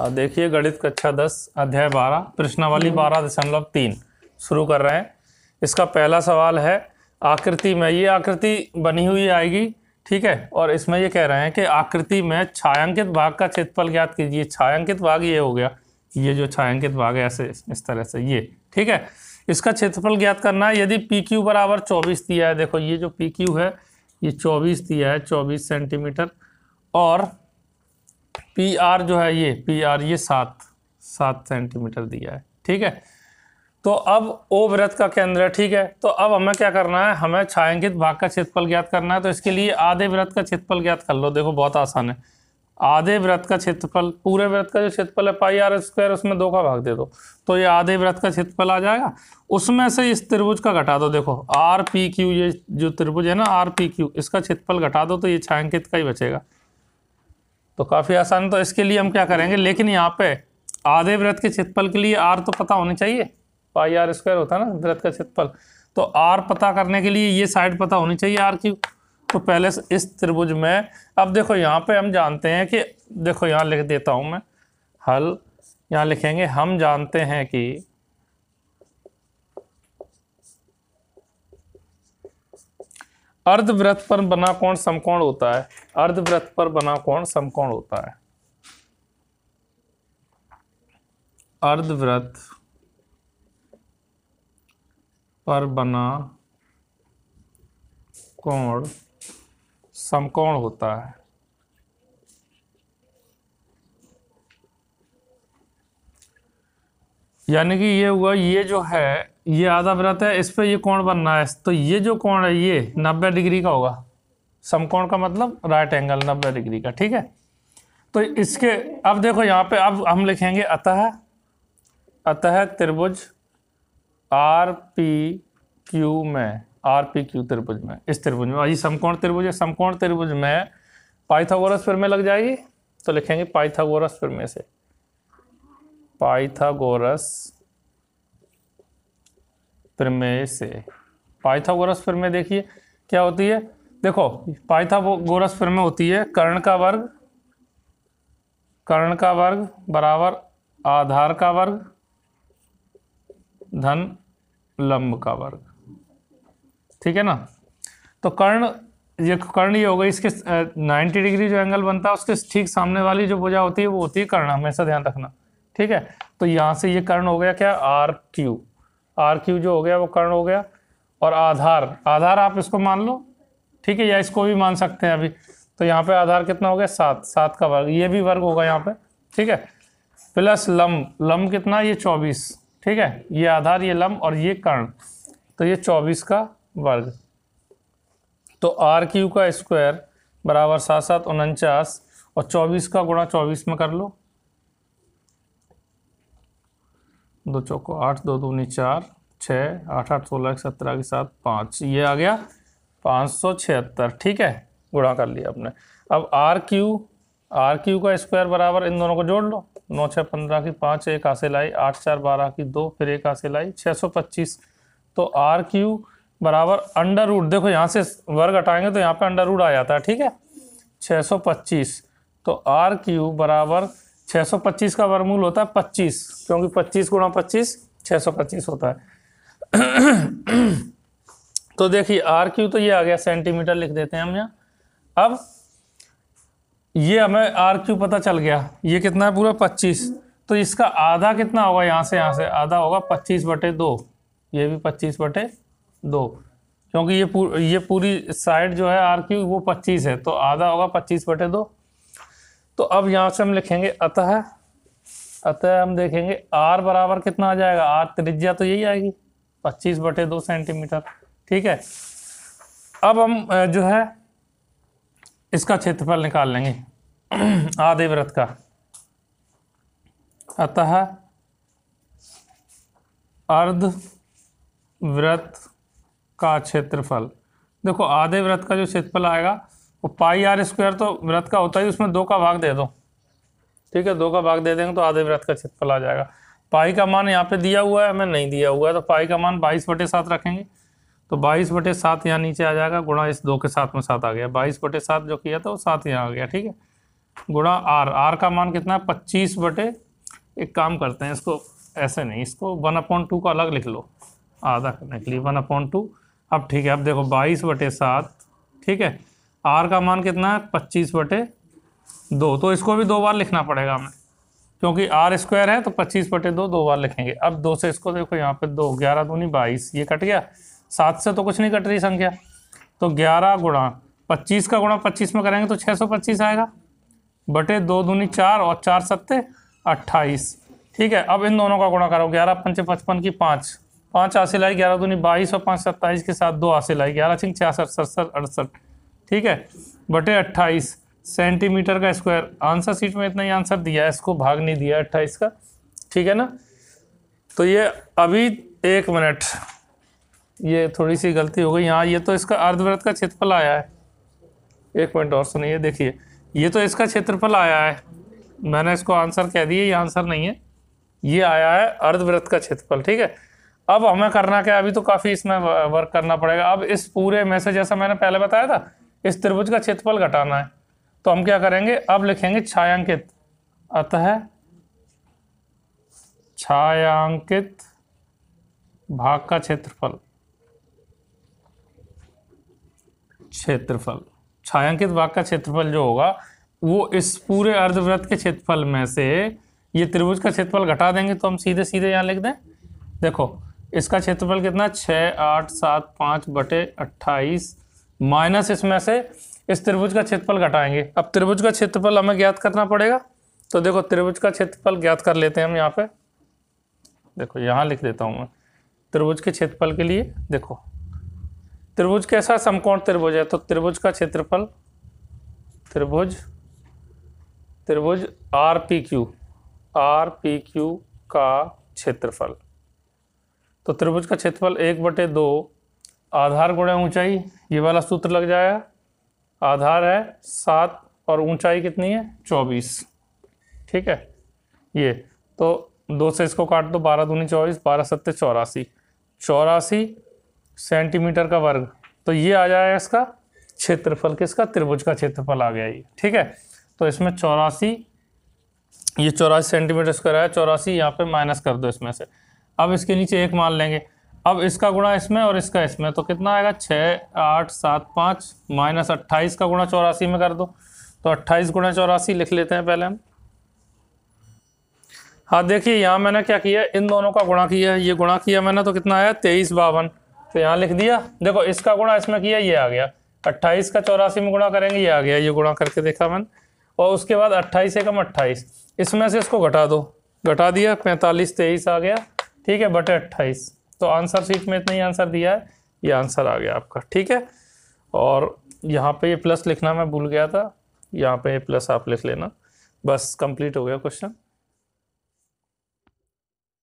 अब देखिए गणित कक्षा दस अध्याय बारह प्रश्नावली बारह दशमलव तीन शुरू कर रहे हैं इसका पहला सवाल है आकृति में ये आकृति बनी हुई आएगी ठीक है और इसमें ये कह रहे हैं कि आकृति में छायांकित भाग का क्षेत्रफल ज्ञात कीजिए छायांकित भाग ये हो गया ये जो छायांकित भाग है ऐसे इस तरह से ये ठीक है इसका क्षेत्रफल ज्ञात करना है यदि पी क्यू बराबर चौबीस दिया है देखो ये जो पी क्यू है ये चौबीस दिया है चौबीस सेंटीमीटर और पी आर जो है ये पी आर ये सात सात सेंटीमीटर दिया है ठीक है तो अब ओ वृत्त का केंद्र है ठीक है तो अब हमें क्या करना है हमें छायांकित भाग का क्षेत्रफल ज्ञात करना है तो इसके लिए आधे वृत्त का क्षेत्रफल ज्ञात कर लो देखो बहुत आसान है आधे वृत्त का क्षेत्रफल पूरे वृत्त का जो क्षेत्रफल है पाई आर स्क्वायर उसमें दो का भाग दे दो तो ये आधे वृत्त का क्षेत्रफल आ जाएगा उसमें से इस त्रिभुज का घटा दो देखो आर पी क्यू ये जो त्रिभुज है ना आर पी क्यू इसका क्षेत्रफल घटा दो तो ये छायांकित का ही बचेगा तो काफ़ी आसान तो इसके लिए हम क्या करेंगे लेकिन यहाँ पे आधे वृत्त के क्षेत्रफल के लिए आर तो पता होना चाहिए पाई आर स्क्वायर होता है ना वृत्त का क्षेत्रफल तो आर पता करने के लिए ये साइड पता होनी चाहिए आर की तो पहले इस त्रिभुज में अब देखो यहाँ पे हम जानते हैं कि देखो यहाँ लिख देता हूँ मैं हल यहाँ लिखेंगे हम जानते हैं कि अर्धव्रत पर बना कोण समकोण होता है अर्धव्रत पर बना कोण समकोण होता है अर्धव्रत पर बना कोण समकोण होता है यानी कि ये हुआ ये जो है ये आधा व्रत है इस पर ये कोण बनना है तो ये जो कोण है ये नब्बे डिग्री का होगा समकोण का मतलब राइट एंगल नब्बे डिग्री का ठीक है तो इसके अब देखो यहाँ पे अब हम लिखेंगे अतः अतः त्रिभुज आर पी क्यू में आर पी क्यू त्रिभुज में इस त्रिभुज में ये समकोण त्रिभुज है समकोण त्रिभुज में पाइथागोरस प्रमेय लग जाएगी तो लिखेंगे पाइथागोरस प्रमेय से पाइथागोरस प्रमेय से पाइथागोरस प्रमेय देखिए क्या होती है देखो पाइथागोरस प्रमेय होती है कर्ण का वर्ग कर्ण का वर्ग बराबर आधार का वर्ग धन लंब का वर्ग ठीक है ना तो कर्ण ये कर्ण ये होगा इसके 90 डिग्री जो एंगल बनता है उसके ठीक सामने वाली जो भुजा होती है वो होती है कर्ण हमेशा ध्यान रखना ठीक है तो यहाँ से ये कर्ण हो गया क्या आर क्यू आर क्यू जो हो गया वो कर्ण हो गया और आधार आधार आप इसको मान लो ठीक है या इसको भी मान सकते हैं अभी तो यहाँ पे आधार कितना हो गया सात सात का वर्ग ये भी वर्ग होगा यहाँ पे ठीक है प्लस लम लम्ब कितना ये चौबीस ठीक है ये आधार ये लम और ये कर्ण तो ये चौबीस का वर्ग तो आर क्यू का स्क्वायर बराबर सात सात उनचास और चौबीस का गुणा चौबीस में कर लो दो चौको आठ दो दूनी चार छः आठ आठ सोलह एक सत्रह के साथ पाँच ये आ गया पाँच सौ छिहत्तर ठीक है गुणा कर लिया आपने अब आर क्यू आर क्यू का स्क्वायर बराबर इन दोनों को जोड़ लो नौ छः पंद्रह की पाँच एक हासिल आई आठ चार बारह की दो फिर एक हासिल आई छः सौ पच्चीस तो आर क्यू बराबर अंडर रूट देखो यहाँ से वर्ग हटाएंगे तो यहाँ पे अंडर रूट आ जाता है ठीक है छः सौ पच्चीस तो आर क्यू बराबर 625 का वर्मूल होता है 25 क्योंकि 25 गुणा पच्चीस छः होता है तो देखिए आर क्यू तो ये आ गया सेंटीमीटर लिख देते हैं हम यहाँ अब ये हमें आर क्यू पता चल गया ये कितना है पूरा 25 तो इसका आधा कितना होगा यहाँ से यहाँ से आधा होगा 25 बटे दो ये भी 25 बटे दो क्योंकि ये पूर, ये पूरी साइड जो है आर क्यू वो 25 है तो आधा होगा 25 बटे दो तो अब यहाँ से हम लिखेंगे अतः अतः हम देखेंगे आर बराबर कितना आ जाएगा आर त्रिज्या तो यही आएगी पच्चीस बटे दो सेंटीमीटर ठीक है अब हम जो है इसका क्षेत्रफल निकाल लेंगे आधे व्रत का अतः अर्ध व्रत का क्षेत्रफल देखो आधे व्रत का जो क्षेत्रफल आएगा वो पाई आर स्क्वायर तो व्रत का होता ही उसमें दो का भाग दे दो ठीक है दो का भाग दे देंगे तो आधे व्रत का क्षेत्रफल आ जाएगा पाई का मान यहाँ पे दिया हुआ है हमें नहीं दिया हुआ है तो पाई का मान बाईस बटे सात रखेंगे तो बाईस बटे सात यहाँ नीचे आ जाएगा गुणा इस दो के साथ में सात आ गया बाईस बटे सात जो किया था वो सात यहाँ आ गया ठीक है गुणा आर आर का मान कितना है पच्चीस बटे एक काम करते हैं इसको ऐसे नहीं इसको वन अपॉइंट टू का अलग लिख लो आधा करने के लिए वन अपॉइंट टू अब ठीक है अब देखो बाईस बटे सात ठीक है आर का मान कितना है पच्चीस बटे दो तो इसको भी दो बार लिखना पड़ेगा हमें क्योंकि आर स्क्वायर है तो पच्चीस बटे दो दो बार लिखेंगे अब दो से इसको देखो यहाँ पे दो ग्यारह दूनी बाईस ये कट गया सात से तो कुछ नहीं कट रही संख्या तो ग्यारह गुणा पच्चीस का गुणा पच्चीस में करेंगे तो छः सौ पच्चीस आएगा बटे दो दूनी चार और चार सत्ते अट्ठाईस ठीक है अब इन दोनों का गुणा करो ग्यारह पंचे पचपन की पाँच पाँच हासिल आई ग्यारह दूनी बाईस और पाँच सत्ताईस के साथ दो हासिल आई ग्यारह छिंग छियासठ सड़सठ अड़सठ ठीक है बटे अट्ठाईस सेंटीमीटर का स्क्वायर आंसर सीट में इतना ही आंसर दिया है इसको भाग नहीं दिया अट्ठाईस का ठीक है ना तो ये अभी एक मिनट ये थोड़ी सी गलती हो गई यहाँ ये तो इसका अर्धव्रत का क्षेत्रफल आया है एक पॉइंट और सुनिए देखिए ये तो इसका क्षेत्रफल आया है मैंने इसको आंसर कह दिया ये आंसर नहीं है ये आया है अर्धव्रत का क्षेत्रफल ठीक है अब हमें करना क्या अभी तो काफ़ी इसमें वर्क करना पड़ेगा अब इस पूरे में से जैसा मैंने पहले बताया था इस त्रिभुज का क्षेत्रफल घटाना है तो हम क्या करेंगे अब लिखेंगे छायांकित अतः छायांकित भाग का क्षेत्रफल क्षेत्रफल छायांकित भाग का क्षेत्रफल जो होगा वो इस पूरे अर्धव्रत के क्षेत्रफल में से ये त्रिभुज का क्षेत्रफल घटा देंगे तो हम सीधे सीधे यहाँ लिख दें देखो इसका क्षेत्रफल कितना छः आठ सात पाँच बटे अट्ठाईस माइनस इसमें से इस त्रिभुज का क्षेत्रफल घटाएंगे अब त्रिभुज का क्षेत्रफल हमें ज्ञात करना पड़ेगा तो देखो त्रिभुज का क्षेत्रफल ज्ञात कर लेते हैं हम यहाँ पे देखो यहाँ लिख देता हूँ मैं त्रिभुज के क्षेत्रफल के लिए देखो त्रिभुज कैसा समकोण त्रिभुज है तो त्रिभुज का क्षेत्रफल त्रिभुज त्रिभुज R P Q R P Q का क्षेत्रफल तो त्रिभुज का क्षेत्रफल एक बटे दो आधार गुणे ऊंचाई ये वाला सूत्र लग जाएगा आधार है सात और ऊंचाई कितनी है चौबीस ठीक है ये तो दो से इसको काट दो बारह दूनी चौबीस बारह सत्तर चौरासी चौरासी सेंटीमीटर का वर्ग तो ये आ जाएगा इसका क्षेत्रफल किसका त्रिभुज का क्षेत्रफल आ गया ये ठीक है तो इसमें चौरासी ये चौरासी सेंटीमीटर स्क्वायर है चौरासी यहाँ पे माइनस कर दो इसमें से अब इसके नीचे एक मान लेंगे अब इसका गुणा इसमें और इसका इसमें तो कितना आएगा छः आठ सात पाँच माइनस अट्ठाईस का गुणा चौरासी में कर दो तो अट्ठाईस गुणा चौरासी लिख लेते हैं पहले हम हाँ देखिए यहाँ मैंने क्या किया इन दोनों का गुणा किया ये गुणा किया मैंने तो कितना आया तेईस बावन तो यहाँ लिख दिया देखो इसका गुणा इसमें किया ये आ गया अट्ठाईस का चौरासी में गुणा करेंगे ये आ गया ये गुणा करके देखा मैंने और उसके बाद अट्ठाईस एकम अट्ठाईस इसमें से इसको घटा दो घटा दिया पैंतालीस तेईस आ गया ठीक है बटे अट्ठाईस तो आंसर शीट में इतना ही आंसर दिया है ये आंसर आ गया आपका ठीक है और यहाँ पे ये प्लस लिखना मैं भूल गया था यहाँ पे प्लस आप लिख लेना बस कंप्लीट हो गया क्वेश्चन